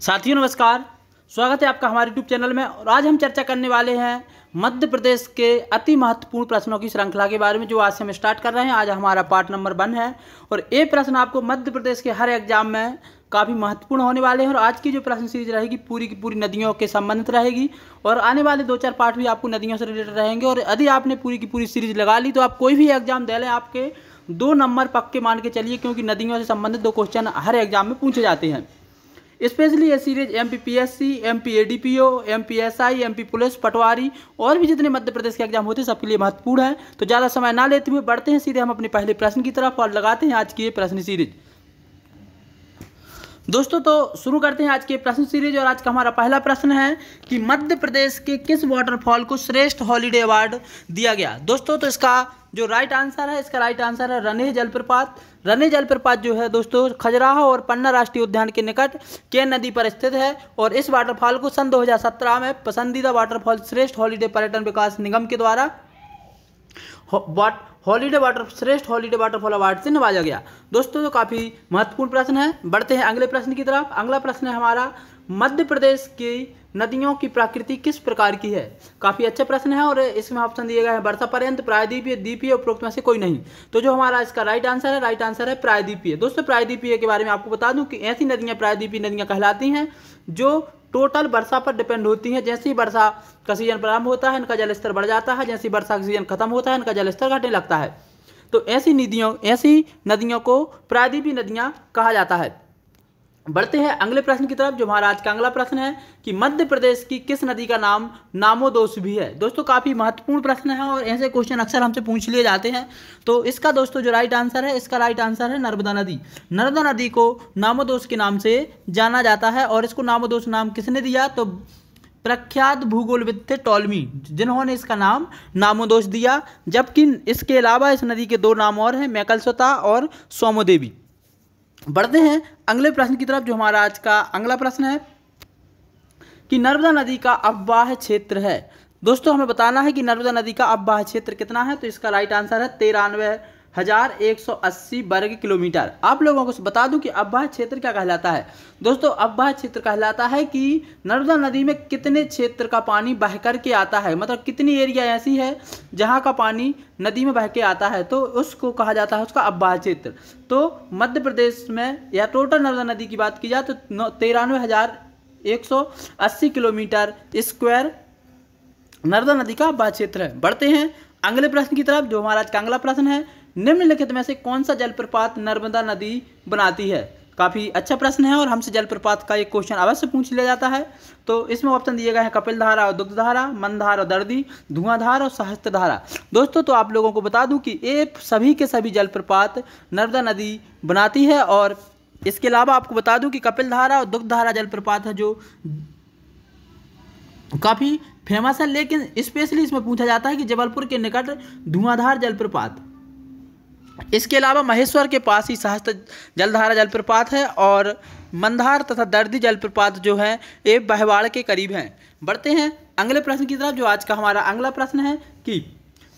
साथियों नमस्कार स्वागत है आपका हमारे यूट्यूब चैनल में और आज हम चर्चा करने वाले हैं मध्य प्रदेश के अति महत्वपूर्ण प्रश्नों की श्रृंखला के बारे में जो आज से हम स्टार्ट कर रहे हैं आज हमारा पार्ट नंबर वन है और ये प्रश्न आपको मध्य प्रदेश के हर एग्जाम में काफ़ी महत्वपूर्ण होने वाले हैं और आज की जो प्रश्न सीरीज रहेगी पूरी की पूरी नदियों के संबंधित रहेगी और आने वाले दो चार पार्ट भी आपको नदियों से रिलेटेड रहेंगे और यदि आपने पूरी की पूरी सीरीज लगा ली तो आप कोई भी एग्जाम दे लें आपके दो नंबर पक्के मान के चलिए क्योंकि नदियों से संबंधित दो क्वेश्चन हर एग्जाम में पूछे जाते हैं स्पेशली ये series M P P S C M P A D P O M P S I M P police patwari और भी जितने मध्य प्रदेश के एग्जाम होते हैं सबके लिए महत्वपूर्ण है तो ज़्यादा समय ना लेते हुए बढ़ते हैं सीधे हम अपने पहले प्रश्न की तरफ और लगाते हैं आज की ये प्रश्न सीरीज दोस्तों तो शुरू करते हैं आज के प्रश्न सीरीज और आज का हमारा पहला प्रश्न है कि मध्य प्रदेश के किस वाटरफॉल को श्रेष्ठ हॉलीडे अवार्ड दिया गया दोस्तों तो इसका जो राइट आंसर है इसका राइट आंसर है रने जलप्रपात रने जलप्रपात जो है दोस्तों खजुराहो और पन्ना राष्ट्रीय उद्यान के निकट के नदी पर स्थित है और इस वाटरफॉल को सन 2017 में पसंदीदा वाटरफॉल श्रेष्ठ हॉलीडे पर्यटन विकास निगम के द्वारा वाट हॉलीडे वाटर श्रेष्ठ हॉलीडे वाटरफॉल अवार्ड से नवाजा गया दोस्तों तो काफ़ी महत्वपूर्ण प्रश्न है बढ़ते हैं अगले प्रश्न की तरफ अगला प्रश्न है हमारा मध्य प्रदेश की नदियों की प्रकृति किस प्रकार की है काफ़ी अच्छा प्रश्न है और इसमें ऑप्शन दिए गए हैं वर्षा पर्यंत प्रायद्वीपीय द्वीपीय उपरोक्त में से कोई नहीं तो जो हमारा इसका राइट आंसर है राइट आंसर है प्रायद्वीपीय दोस्तों प्रायद्वीपीय के बारे में आपको बता दूं कि ऐसी नदियां प्रायद्वीपीय नदियां कहलाती हैं जो टोटल वर्षा पर डिपेंड होती हैं जैसी वर्षा का सीजन प्रारंभ होता है इनका जल स्तर बढ़ जाता है जैसी वर्षा का सीजन खत्म होता है इनका जल स्तर घटने लगता है तो ऐसी नदियों ऐसी नदियों को प्रायद्वीपी नदियाँ कहा जाता है बढ़ते हैं अगले प्रश्न की तरफ जो हमारा आज का अगला प्रश्न है कि मध्य प्रदेश की किस नदी का नाम नामोदोष भी है दोस्तों काफ़ी महत्वपूर्ण प्रश्न है और ऐसे क्वेश्चन अक्सर हमसे पूछ लिए जाते हैं तो इसका दोस्तों जो राइट आंसर है इसका राइट आंसर है नर्मदा नदी नर्मदा नदी को नामोदोष के नाम से जाना जाता है और इसको नामोदोष नाम किसने दिया तो प्रख्यात भूगोलविद थे टॉलमी जिन्होंने इसका नाम नामोदोष दिया जबकि इसके अलावा इस नदी के दो नाम और हैं मैकलसता और सोमोदेवी बढ़ते हैं अगले प्रश्न की तरफ जो हमारा आज का अगला प्रश्न है कि नर्मदा नदी का अववाह क्षेत्र है दोस्तों हमें बताना है कि नर्मदा नदी का अववाह क्षेत्र कितना है तो इसका राइट आंसर है तिरानवे हज़ार एक सौ अस्सी वर्ग किलोमीटर आप लोगों को बता दूं कि अब्बा क्षेत्र क्या कहलाता है दोस्तों अब्बा क्षेत्र कहलाता है कि नर्मदा नदी में कितने क्षेत्र का पानी बह कर के आता है मतलब कितनी एरिया ऐसी है जहाँ का पानी नदी में बह के आता है तो उसको कहा जाता है उसका अब्बा क्षेत्र तो मध्य प्रदेश में या टोटल नर्मदा नदी की बात की जाए तो तिरानवे हज़ार एक सौ अस्सी किलोमीटर स्क्वायर नर्मदा नदी का अब्बा क्षेत्र है बढ़ते हैं अगले प्रश्न की तरफ जो हमारा आज का अगला प्रश्न है निम्नलिखित में से कौन सा जलप्रपात नर्मदा नदी बनाती है काफ़ी अच्छा प्रश्न है और हमसे जलप्रपात का एक क्वेश्चन अवश्य पूछ लिया जाता है तो इसमें ऑप्शन दिए गए हैं कपिल धारा और दुग्धधारा मंदधार मनधार और दर्दी धुआंधार और सहस्त्र धारा दोस्तों तो आप लोगों को बता दूं कि ये सभी के सभी जलप्रपात नर्मदा नदी बनाती है और इसके अलावा आपको बता दूं कि कपिल धारा और दुग्धधारा जलप्रपात है जो काफ़ी फेमस है लेकिन स्पेशली इसमें पूछा जाता है कि जबलपुर के निकट धुआंधार जलप्रपात इसके अलावा महेश्वर के पास ही सहस्त्र जलधारा जलप्रपात है और मंदार तथा दर्दी जलप्रपात जो है ये बहवाड़ के करीब हैं बढ़ते हैं अगले प्रश्न की तरफ जो आज का हमारा अगला प्रश्न है कि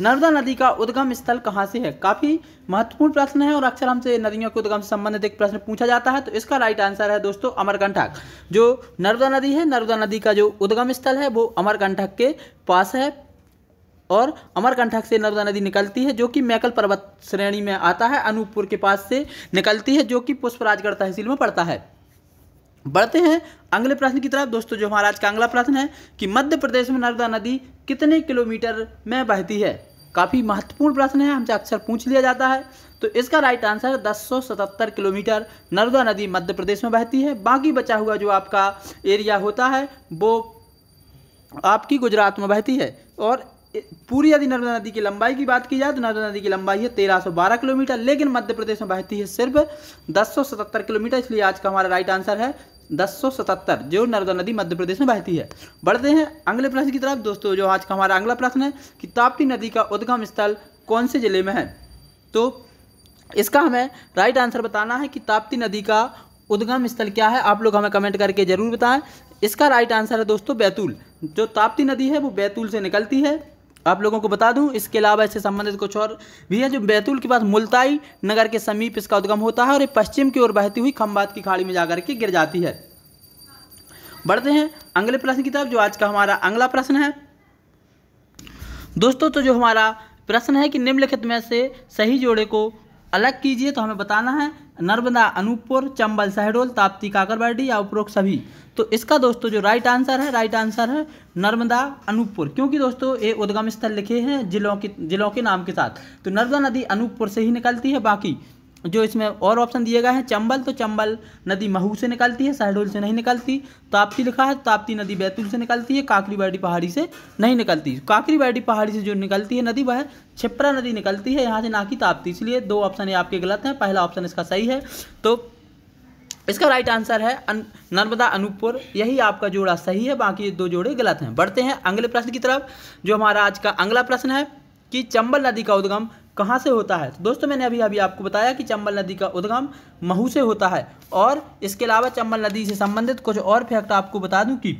नर्मदा नदी का उद्गम स्थल कहाँ से है काफ़ी महत्वपूर्ण प्रश्न है और अक्सर हमसे नदियों के उद्गम से संबंधित एक प्रश्न पूछा जाता है तो इसका राइट आंसर है दोस्तों अमरकंठक जो नर्मदा नदी है नर्मदा नदी का जो उद्गम स्थल है वो अमरकंठक के पास है और अमरकंठक से नर्मदा नदी निकलती है जो कि मैकल पर्वत श्रेणी में आता है अनूपपुर के पास से निकलती है जो कि पुष्पराजगढ़ तहसील में पड़ता है बढ़ते हैं अगले प्रश्न की तरफ दोस्तों जो हमारा आज का अगला प्रश्न है कि मध्य प्रदेश में नर्मदा नदी कितने किलोमीटर में बहती है काफ़ी महत्वपूर्ण प्रश्न है हमसे अक्सर पूछ लिया जाता है तो इसका राइट आंसर 1077 किलोमीटर नर्मदा नदी मध्य प्रदेश में बहती है बाकी बचा हुआ जो आपका एरिया होता है वो आपकी गुजरात में बहती है और पूरी यदि नर्मदा नदी की लंबाई की बात की जाए तो नर्मदा नदी की लंबाई है 1312 किलोमीटर लेकिन मध्य प्रदेश में बहती है सिर्फ 1077 किलोमीटर इसलिए आज का हमारा राइट आंसर है 1077 जो नर्मदा नदी मध्य प्रदेश में बहती है बढ़ते हैं अगले प्रश्न की तरफ दोस्तों जो आज का हमारा अगला प्रश्न है कि ताप्ती नदी का उद्गम स्थल कौन से जिले में है तो इसका हमें राइट आंसर बताना है कि ताप्ती नदी का उद्गम स्थल क्या है आप लोग हमें कमेंट करके ज़रूर बताएं इसका राइट आंसर है दोस्तों बैतूल जो ताप्ती नदी है वो बैतूल से निकलती है आप लोगों को बता दूं इसके अलावा इससे संबंधित कुछ और भी है जो बैतूल के पास मुल्ताई नगर के समीप इसका उद्गम होता है और ये पश्चिम की ओर बहती हुई खम्बात की खाड़ी में जाकर के गिर जाती है बढ़ते हैं अगले प्रश्न की तरफ जो आज का हमारा अगला प्रश्न है दोस्तों तो जो हमारा प्रश्न है कि निम्नलिखित में से सही जोड़े को अलग कीजिए तो हमें बताना है नर्मदा अनूपपुर चंबल शहडोल ताप्ती काकरबाड़ी या उपरोक्त सभी तो इसका दोस्तों जो राइट आंसर है राइट आंसर है नर्मदा अनूपपुर क्योंकि दोस्तों ये उद्गम स्थल लिखे हैं जिलों के जिलों के नाम के साथ तो नर्मदा नदी अनूपपुर से ही निकलती है बाकी जो इसमें और ऑप्शन दिए गए हैं चंबल तो चंबल नदी महू से निकलती है शहडोल से नहीं निकलती ताप्ती लिखा है ताप्ती नदी बैतूल से निकलती है काकरीबाड़ी पहाड़ी से नहीं निकलती काकरीबाड़ी पहाड़ी से जो निकलती है नदी वह छिप्रा नदी निकलती है यहाँ से ना कि ताप्ती इसलिए दो ऑप्शन ये आपके गलत हैं पहला ऑप्शन इसका सही है तो इसका राइट आंसर है अन, नर्मदा अनूपपुर यही आपका जोड़ा सही है बाकी दो जोड़े गलत हैं बढ़ते हैं अगले प्रश्न की तरफ जो हमारा आज का अगला प्रश्न है कि चंबल नदी का उद्गम कहाँ से होता है तो दोस्तों मैंने अभी अभी आपको बताया कि चंबल नदी का उद्गम महू से होता है और इसके अलावा चंबल नदी से संबंधित कुछ और फैक्ट आपको बता दूं कि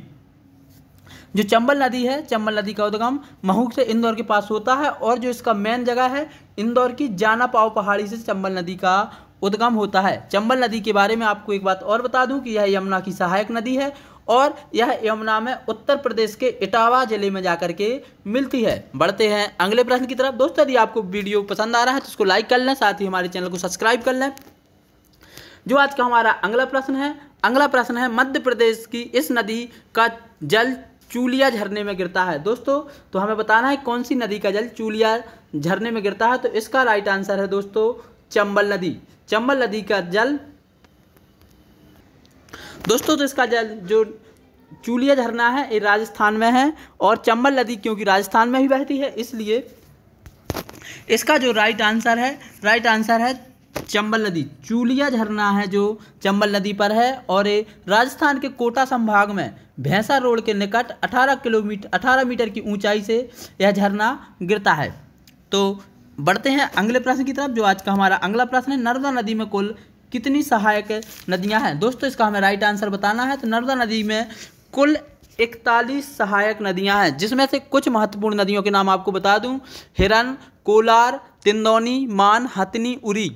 जो चंबल नदी है चंबल नदी का उद्गम महू से इंदौर के पास होता है और जो इसका मेन जगह है इंदौर की जाना पाव पहाड़ी से चंबल नदी का उद्गम होता है चंबल नदी के बारे में आपको एक बात और बता दूं कि यह यमुना की सहायक नदी है और यह यमुना में उत्तर प्रदेश के इटावा जिले में जाकर के मिलती है बढ़ते हैं अगले प्रश्न की तरफ दोस्तों यदि आपको वीडियो पसंद आ रहा है तो उसको लाइक कर लें साथ ही हमारे चैनल को सब्सक्राइब कर लें जो आज का हमारा अगला प्रश्न है अगला प्रश्न है मध्य प्रदेश की इस नदी का जल चूलिया झरने में गिरता है दोस्तों तो हमें बताना है कौन सी नदी का जल चूलिया झरने में गिरता है तो इसका राइट आंसर है दोस्तों चंबल नदी चंबल नदी का जल दोस्तों तो इसका जो चूलिया झरना है ये राजस्थान में है और चंबल नदी क्योंकि राजस्थान में ही बहती है इसलिए इसका जो राइट आंसर है राइट आंसर है चंबल नदी चूलिया झरना है जो चंबल नदी पर है और ये राजस्थान के कोटा संभाग में भैंसा रोड के निकट 18 किलोमीटर 18 मीटर की ऊंचाई से यह झरना गिरता है तो बढ़ते हैं अगले प्रश्न की तरफ जो आज का हमारा अगला प्रश्न है नर्मदा नदी में कुल कितनी सहायक नदियां हैं दोस्तों इसका हमें राइट आंसर बताना है तो नर्मदा नदी में कुल इकतालीस सहायक नदियां हैं जिसमें से कुछ महत्वपूर्ण नदियों के नाम आपको बता दूं हिरन कोलार तिंदौनी मान हथनी उरी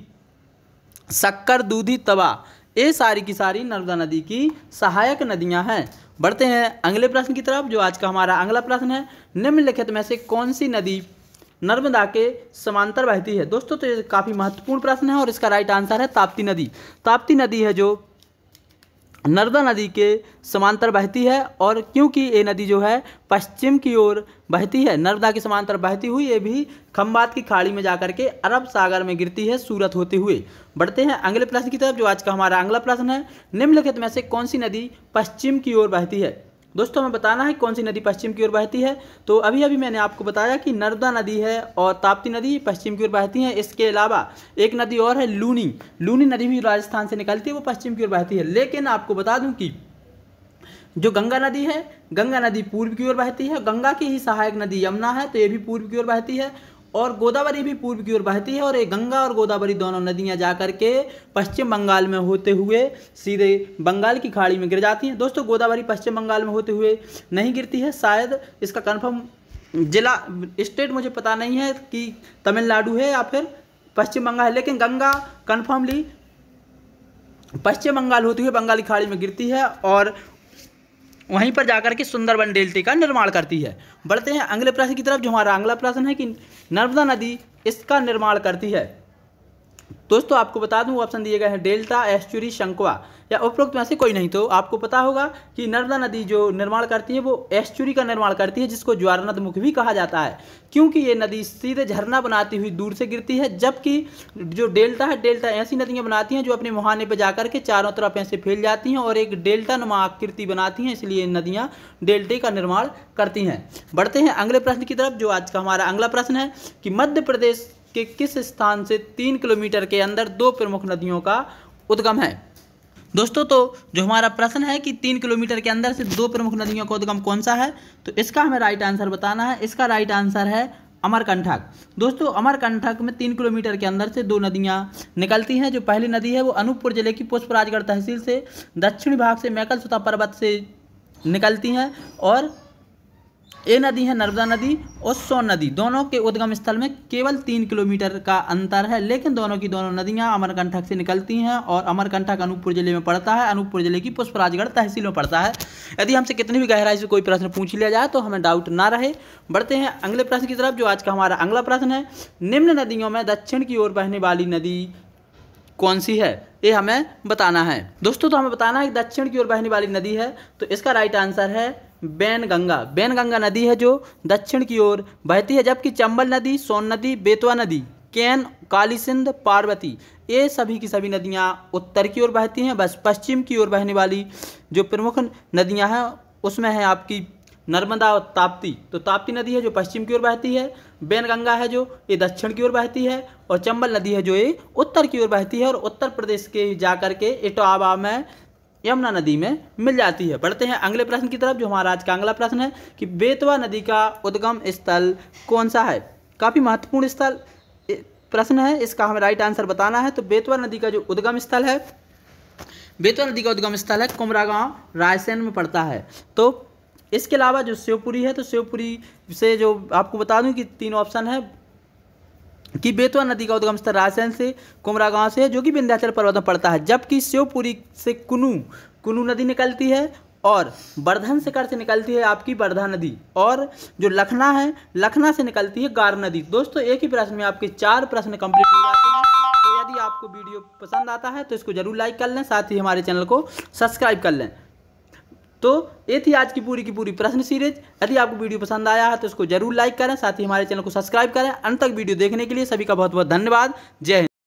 शक्कर दूधी तवा ये सारी की सारी नर्मदा नदी की सहायक नदियां हैं बढ़ते हैं अगले प्रश्न की तरफ जो आज का हमारा अगला प्रश्न है निम्नलिखित में से कौन सी नदी नर्मदा के समांतर बहती है दोस्तों तो ये काफ़ी महत्वपूर्ण प्रश्न है और इसका राइट आंसर है ताप्ती नदी ताप्ती नदी है जो नर्मदा नदी के समांतर बहती है और क्योंकि ये नदी जो है पश्चिम की ओर बहती है नर्मदा के समांतर बहती हुई ये भी खम्बात की खाड़ी में जाकर के अरब सागर में गिरती है सूरत होते हुए बढ़ते हैं अगले प्रश्न की तरफ जो आज का हमारा अगला प्रश्न है निम्नलिखित में से कौन सी नदी पश्चिम की ओर बहती है दोस्तों हमें बताना है कौन सी नदी पश्चिम की ओर बहती है तो अभी अभी मैंने आपको बताया कि नर्मदा नदी है और ताप्ती नदी पश्चिम की ओर बहती है इसके अलावा एक नदी और है लूनी लूनी नदी भी राजस्थान से निकलती है वो पश्चिम की ओर बहती है लेकिन आपको बता दूं कि जो गंगा नदी है गंगा नदी पूर्व की ओर बहती है गंगा की ही सहायक नदी यमुना है तो ये भी पूर्व की ओर बहती है और गोदावरी भी पूर्व की ओर बहती है और ये गंगा और गोदावरी दोनों नदियाँ जा के पश्चिम बंगाल में होते हुए सीधे बंगाल की खाड़ी में गिर जाती हैं दोस्तों गोदावरी पश्चिम बंगाल में होते हुए नहीं गिरती है शायद इसका कन्फर्म जिला स्टेट मुझे पता नहीं है कि तमिलनाडु है या फिर पश्चिम बंगाल है लेकिन गंगा कन्फर्मली पश्चिम बंगाल होती हुई बंगाल की खाड़ी में गिरती है और वहीं पर जाकर के सुंदरबन डेल्टे का निर्माण करती है बढ़ते हैं अगले प्रश्न की तरफ जो हमारा अगला प्रश्न है कि नर्मदा नदी इसका निर्माण करती है दोस्तों आपको बता दूं ऑप्शन दिए गए हैं डेल्टा एस्चुरी शंकवा या उपरोक्त में से कोई नहीं तो आपको पता होगा कि नर्मदा नदी जो निर्माण करती है वो एस्चुरी का निर्माण करती है जिसको मुख भी कहा जाता है क्योंकि ये नदी सीधे झरना बनाती हुई दूर से गिरती है जबकि जो डेल्टा है डेल्टा ऐसी नदियाँ बनाती हैं जो अपने मुहाने पर जाकर के चारों तरफ ऐसे फैल जाती हैं और एक डेल्टा नुमा आकृति बनाती हैं इसलिए नदियाँ डेल्टे का निर्माण करती हैं बढ़ते हैं अगले प्रश्न की तरफ जो आज का हमारा अगला प्रश्न है कि मध्य प्रदेश के किस स्थान से तीन किलोमीटर के अंदर दो प्रमुख नदियों का उद्गम है दोस्तों तो जो हमारा प्रश्न है कि तीन किलोमीटर के अंदर से दो प्रमुख नदियों का उद्गम कौन सा है तो इसका हमें राइट आंसर बताना है इसका राइट आंसर है अमरकंठक दोस्तों अमरकंठक में तीन किलोमीटर के अंदर से दो नदियाँ निकलती हैं जो पहली नदी है वो अनूपपुर जिले की पुष्पराजगढ़ तहसील से दक्षिण भाग से मैकल पर्वत से निकलती हैं और ये नदी है नर्मदा नदी और सोन नदी दोनों के उद्गम स्थल में केवल तीन किलोमीटर का अंतर है लेकिन दोनों की दोनों नदियां अमरकंठक से निकलती हैं और अमरकंठक अनूपपुर जिले में पड़ता है अनूपपुर जिले की पुष्पराजगढ़ तहसील में पड़ता है यदि हमसे कितनी भी गहराई से कोई प्रश्न पूछ लिया जाए तो हमें डाउट ना रहे बढ़ते हैं अगले प्रश्न की तरफ जो आज का हमारा अगला प्रश्न है निम्न नदियों में दक्षिण की ओर बहने वाली नदी कौन सी है ये हमें बताना है दोस्तों तो हमें बताना है दक्षिण की ओर बहने वाली नदी है तो इसका राइट आंसर है बैनगंगा बैनगंगा नदी है जो दक्षिण की ओर बहती है जबकि चंबल नदी सोन नदी बेतवा नदी कैन कालीसिंध पार्वती ये सभी की सभी नदियाँ उत्तर की ओर बहती हैं बस पश्चिम की ओर बहने वाली जो प्रमुख नदियाँ हैं उसमें है आपकी नर्मदा और ताप्ती तो ताप्ती नदी है जो पश्चिम की ओर बहती है बैनगंगा है जो ये दक्षिण की ओर बहती है और चंबल नदी है जो ये उत्तर की ओर बहती है और उत्तर प्रदेश के जाकर के इटावा में यमुना नदी में मिल जाती है बढ़ते हैं अगले प्रश्न की तरफ जो हमारा आज का अगला प्रश्न है कि बेतवा नदी का उद्गम स्थल कौन सा है काफ़ी महत्वपूर्ण स्थल प्रश्न है इसका हमें राइट आंसर बताना है तो बेतवा नदी का जो उद्गम स्थल है बेतवा नदी का उद्गम स्थल है कुमरा गाँव रायसेन में पड़ता है तो इसके अलावा जो शिवपुरी है तो शिवपुरी से जो आपको बता दूं कि तीन ऑप्शन है कि बेतवा नदी का उद्गम स्थल रायसेन से कुमरा गांव से है जो कि विंध्याचल पर्वत में पड़ता है जबकि शिवपुरी से कुनू कुनू नदी निकलती है और से शिखर से निकलती है आपकी वर्धा नदी और जो लखना है लखना से निकलती है गार नदी दोस्तों एक ही प्रश्न में आपके चार प्रश्न कंप्लीट हो जाते हैं तो यदि आपको वीडियो पसंद आता है तो इसको जरूर लाइक कर लें साथ ही हमारे चैनल को सब्सक्राइब कर लें तो ये थी आज की पूरी की पूरी प्रश्न सीरीज यदि आपको वीडियो पसंद आया है तो इसको जरूर लाइक करें साथ ही हमारे चैनल को सब्सक्राइब करें अंत तक वीडियो देखने के लिए सभी का बहुत बहुत धन्यवाद जय हिंद